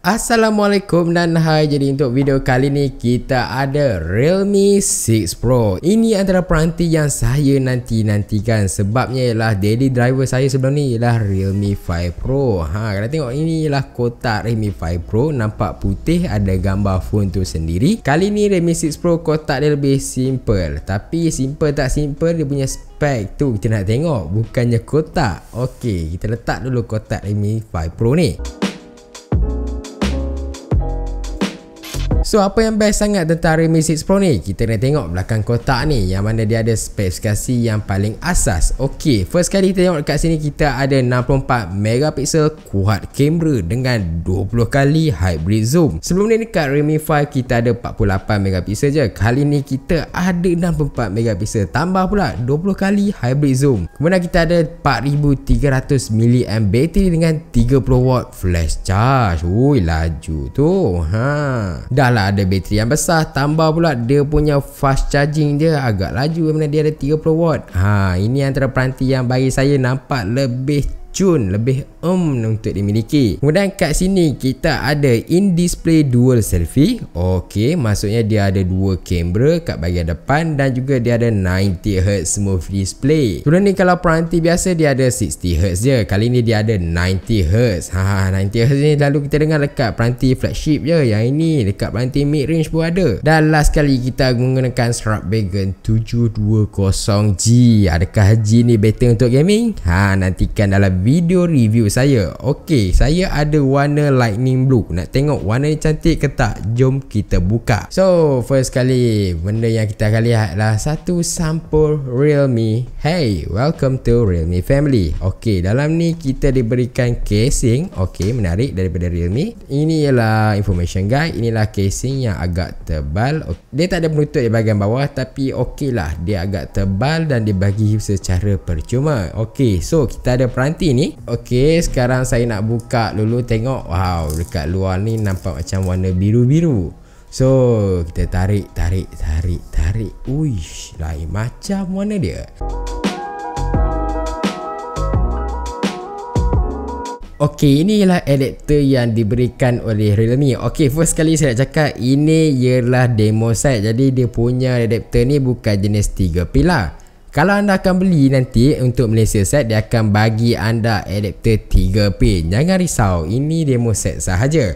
Assalamualaikum dan hai Jadi untuk video kali ni kita ada Realme 6 Pro Ini adalah peranti yang saya nanti-nantikan Sebabnya ialah daily driver saya sebelum ni ialah Realme 5 Pro ha, Kena tengok ini ialah kotak Realme 5 Pro Nampak putih ada gambar phone tu sendiri Kali ni Realme 6 Pro kotak dia lebih simple Tapi simple tak simple dia punya spek tu kita nak tengok Bukannya kotak Okey kita letak dulu kotak Realme 5 Pro ni So apa yang best sangat tentang Redmi 6 Pro ni Kita nak tengok belakang kotak ni Yang mana dia ada spesifikasi yang paling asas Okey, first kali kita tengok dekat sini Kita ada 64MP Quad camera dengan 20 kali hybrid zoom Sebelum ni dekat Redmi 5 kita ada 48MP je Kali ni kita ada 64MP Tambah pula 20 kali hybrid zoom Kemudian kita ada 4300mAh battery Dengan 30 watt flash charge Wuih laju tu ha. Dah lah lah ada bateri yang besar tambah pula dia punya fast charging dia agak laju sebenarnya dia ada 30 watt ha ini antara peranti yang bagi saya nampak lebih cun lebih um untuk dimiliki kemudian kat sini kita ada in display dual selfie ok maksudnya dia ada dua kamera kat bahagian depan dan juga dia ada 90Hz smooth display sebelum ni kalau peranti biasa dia ada 60Hz je kali ni dia ada 90Hz haa 90Hz ni lalu kita dengar dekat peranti flagship je yang ini dekat peranti mid range pun ada dan last kali kita menggunakan Snapdragon 720G adakah G ni better untuk gaming haa nantikan dalam video review saya Okey, saya ada warna lightning blue Nak tengok warna ni cantik ke tak? Jom kita buka So, first kali Benda yang kita akan lihat lah Satu sampul realme Hey, welcome to realme family Okey, dalam ni kita diberikan casing Okey, menarik daripada realme Ini ialah information guide Inilah casing yang agak tebal okay. Dia tak ada penutup di bahagian bawah Tapi okey lah Dia agak tebal dan dibagi secara percuma Okey, so kita ada peranti ni Okey, sekarang saya nak buka dulu tengok Wow, dekat luar ni nampak macam warna biru-biru So, kita tarik, tarik, tarik, tarik Uish, lain macam warna dia Okey, inilah ialah adapter yang diberikan oleh Realme. Okey, first kali saya nak cakap ini ialah demo set. Jadi dia punya adapter ni bukan jenis 3 pilar. Kalau anda akan beli nanti untuk Malaysia set dia akan bagi anda adapter 3 pin. Jangan risau, ini demo set sahaja.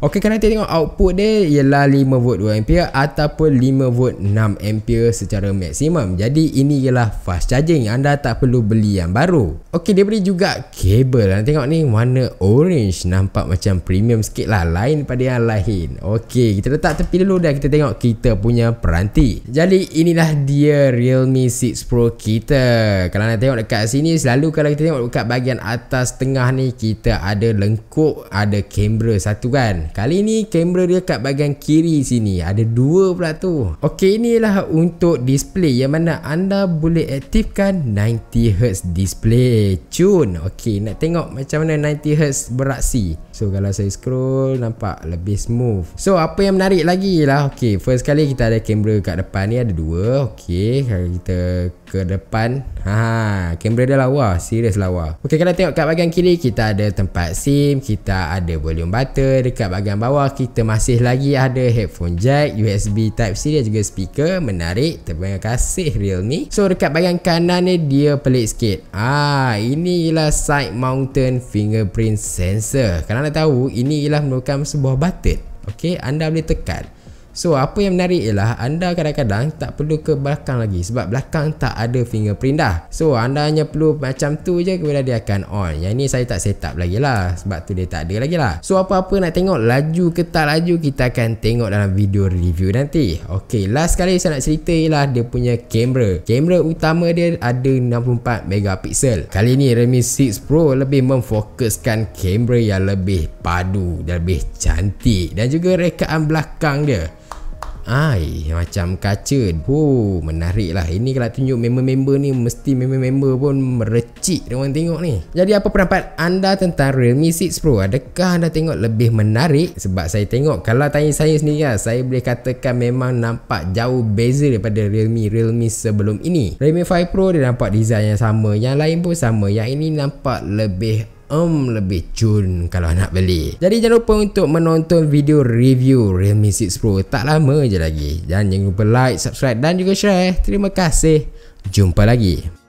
Okey, kena tengok output dia ialah 5 volt 2 ampere ataupun 5 volt 6 ampere secara maksimum. Jadi ini ialah fast charging. Anda tak perlu beli yang baru. Okey, dia beri juga kabel. Anda tengok ni warna orange. Nampak macam premium sikit lah. Lain pada yang lain. Okey, kita letak tepi dulu dan kita tengok kita punya peranti. Jadi inilah dia Realme 6 Pro kita. Kalau anda tengok dekat sini, selalu kalau kita tengok dekat bahagian atas tengah ni, kita ada lengkuk, ada kamera satu kan. Kali ni kamera dia kat bahagian kiri sini Ada dua pula tu Ok inilah untuk display Yang mana anda boleh aktifkan 90Hz display Cun Ok nak tengok macam mana 90Hz beraksi So kalau saya scroll Nampak lebih smooth So apa yang menarik lagi lah Okay first kali kita ada kamera kat depan ni Ada dua Okay Kalau kita ke depan Haa Kamera dah lawa Serius lawa Okay kalau tengok kat bahagian kiri Kita ada tempat SIM Kita ada volume button Dekat bahagian bawah Kita masih lagi ada headphone jack USB type C dia juga speaker Menarik Terima kasih Realme So dekat bahagian kanan ni Dia pelik sikit Ah, Inilah side mountain fingerprint sensor Kerana tahu ini ialah merupakan sebuah button okey anda boleh tekan So apa yang menarik ialah anda kadang-kadang tak perlu ke belakang lagi sebab belakang tak ada fingerprint dah. So anda hanya perlu macam tu je kemudian dia akan on. Yang ni saya tak set up lagi lah sebab tu dia tak ada lagi lah. So apa-apa nak tengok laju ke tak laju kita akan tengok dalam video review nanti. Okay last sekali saya nak cerita ialah dia punya kamera. Kamera utama dia ada 64 megapiksel. Kali ni Redmi 6 Pro lebih memfokuskan kamera yang lebih padu dan lebih cantik dan juga rekaan belakang dia. Ai, macam kaca. Hu, oh, menariklah. Ini kalau tunjuk member-member ni mesti member-member pun merecik orang tengok ni. Jadi apa pendapat anda tentang Realme 6 Pro? Adakah anda tengok lebih menarik? Sebab saya tengok kalau tanya saya sendiri lah, saya boleh katakan memang nampak jauh beza daripada Realme Realme sebelum ini. Realme 5 Pro dia nampak design yang sama, yang lain pun sama. Yang ini nampak lebih um, lebih cun kalau nak beli jadi jangan lupa untuk menonton video review Realme 6 Pro tak lama je lagi dan jangan lupa like, subscribe dan juga share terima kasih jumpa lagi